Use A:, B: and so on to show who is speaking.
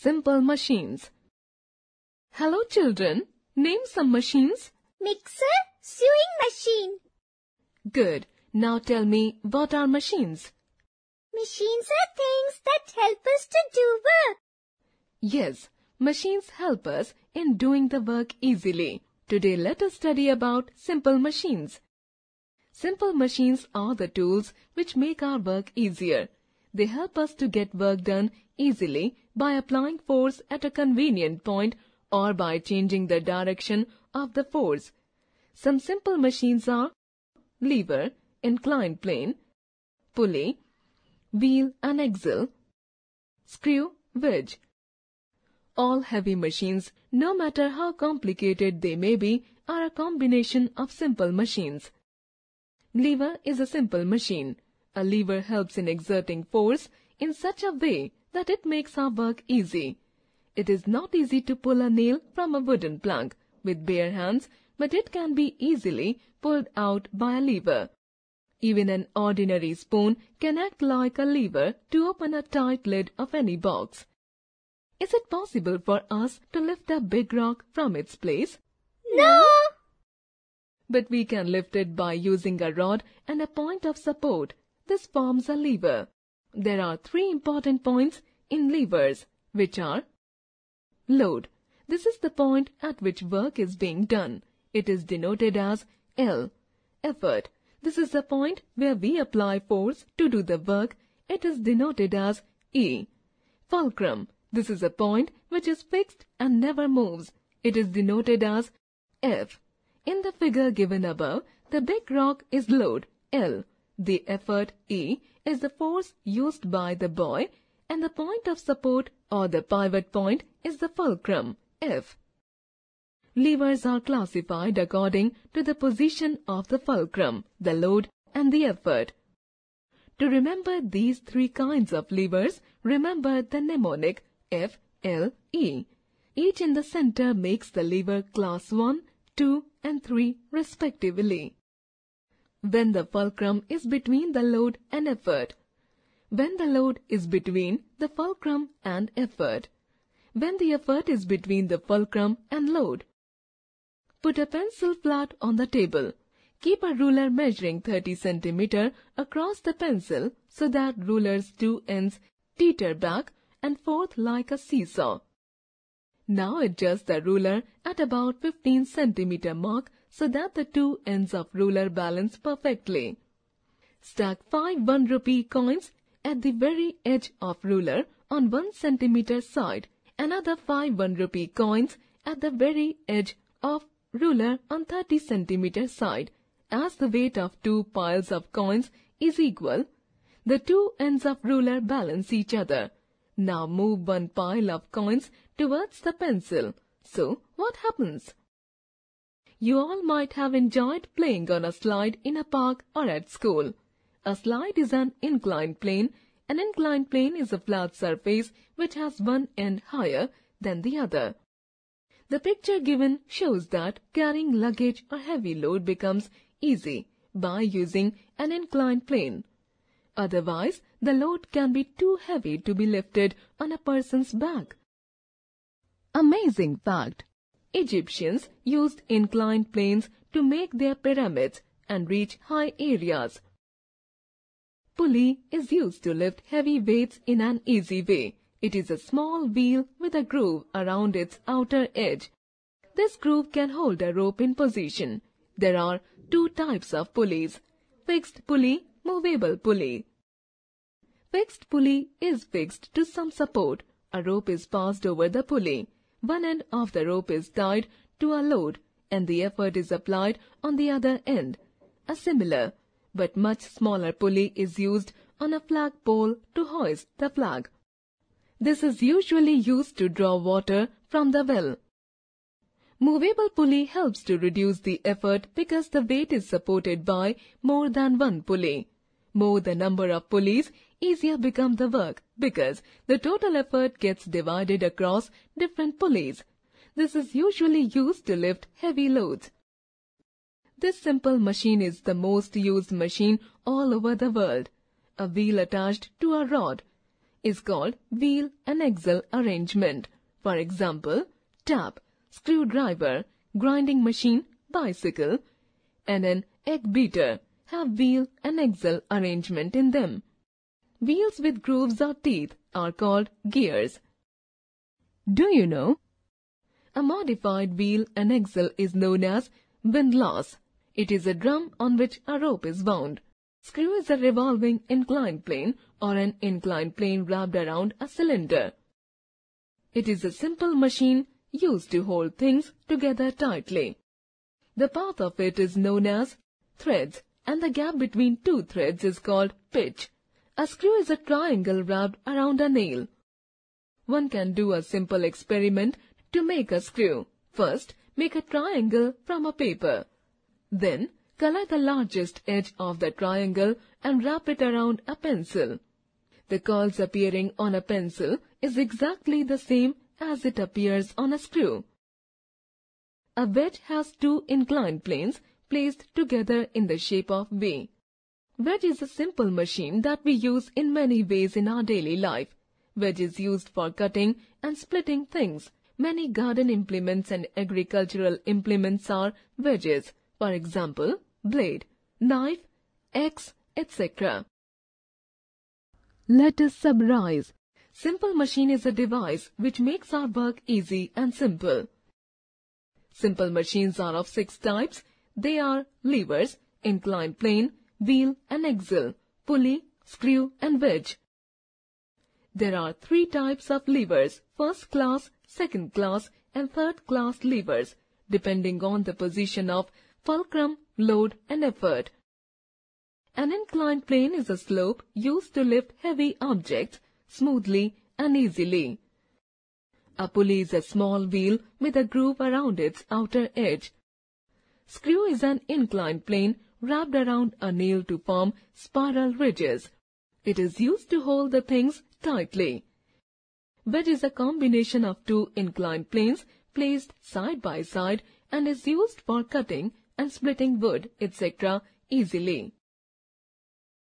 A: Simple machines. Hello children, name some machines. Mixer, sewing machine. Good. Now tell me, what are machines? Machines are things that help us to do work. Yes, machines help us in doing the work easily. Today let us study about simple machines. Simple machines are the tools which make our work easier. They help us to get work done easily by applying force at a convenient point or by changing the direction of the force. Some simple machines are lever, inclined plane, pulley, wheel and axle, screw, wedge. All heavy machines, no matter how complicated they may be, are a combination of simple machines. Lever is a simple machine. A lever helps in exerting force in such a way that it makes our work easy. It is not easy to pull a nail from a wooden plank with bare hands, but it can be easily pulled out by a lever. Even an ordinary spoon can act like a lever to open a tight lid of any box. Is it possible for us to lift a big rock from its place? No! But we can lift it by using a rod and a point of support this forms a lever. There are three important points in levers, which are Load. This is the point at which work is being done. It is denoted as L. Effort. This is the point where we apply force to do the work. It is denoted as E. Fulcrum. This is a point which is fixed and never moves. It is denoted as F. In the figure given above, the big rock is load L the effort E is the force used by the boy and the point of support or the pivot point is the fulcrum F. Levers are classified according to the position of the fulcrum, the load and the effort. To remember these three kinds of levers, remember the mnemonic F, L, E. Each in the center makes the lever class 1, 2 and 3 respectively when the fulcrum is between the load and effort, when the load is between the fulcrum and effort, when the effort is between the fulcrum and load. Put a pencil flat on the table. Keep a ruler measuring 30 cm across the pencil so that ruler's two ends teeter back and forth like a seesaw. Now adjust the ruler at about 15 cm mark so that the two ends of ruler balance perfectly. Stack 5 1 rupee coins at the very edge of ruler on 1 centimeter side, another 5 1 rupee coins at the very edge of ruler on 30 centimeter side. As the weight of two piles of coins is equal, the two ends of ruler balance each other. Now move one pile of coins towards the pencil. So, what happens? You all might have enjoyed playing on a slide in a park or at school. A slide is an inclined plane. An inclined plane is a flat surface which has one end higher than the other. The picture given shows that carrying luggage or heavy load becomes easy by using an inclined plane. Otherwise, the load can be too heavy to be lifted on a person's back. Amazing fact! Egyptians used inclined planes to make their pyramids and reach high areas. Pulley is used to lift heavy weights in an easy way. It is a small wheel with a groove around its outer edge. This groove can hold a rope in position. There are two types of pulleys. Fixed pulley, movable pulley. Fixed pulley is fixed to some support. A rope is passed over the pulley. One end of the rope is tied to a load and the effort is applied on the other end. A similar but much smaller pulley is used on a flag pole to hoist the flag. This is usually used to draw water from the well. Movable pulley helps to reduce the effort because the weight is supported by more than one pulley. More the number of pulleys, easier become the work because the total effort gets divided across different pulleys. This is usually used to lift heavy loads. This simple machine is the most used machine all over the world. A wheel attached to a rod is called wheel and axle arrangement. For example, tap, screwdriver, grinding machine, bicycle, and an egg beater have wheel and axle arrangement in them. Wheels with grooves or teeth are called gears. Do you know? A modified wheel and axle is known as windlass. It is a drum on which a rope is wound. Screw is a revolving inclined plane or an inclined plane wrapped around a cylinder. It is a simple machine used to hold things together tightly. The path of it is known as threads and the gap between two threads is called pitch. A screw is a triangle wrapped around a nail. One can do a simple experiment to make a screw. First, make a triangle from a paper. Then, color the largest edge of the triangle and wrap it around a pencil. The curls appearing on a pencil is exactly the same as it appears on a screw. A wedge has two inclined planes placed together in the shape of V. Wedge is a simple machine that we use in many ways in our daily life. Wedge is used for cutting and splitting things. Many garden implements and agricultural implements are wedges. For example, blade, knife, axe, etc. Let us summarize. Simple machine is a device which makes our work easy and simple. Simple machines are of six types. They are levers, inclined plane, wheel and axle, pulley, screw and wedge. There are three types of levers, first class, second class and third class levers, depending on the position of fulcrum, load and effort. An inclined plane is a slope used to lift heavy objects smoothly and easily. A pulley is a small wheel with a groove around its outer edge. Screw is an inclined plane wrapped around a nail to form spiral ridges. It is used to hold the things tightly. Wedge is a combination of two inclined planes placed side by side and is used for cutting and splitting wood, etc. easily.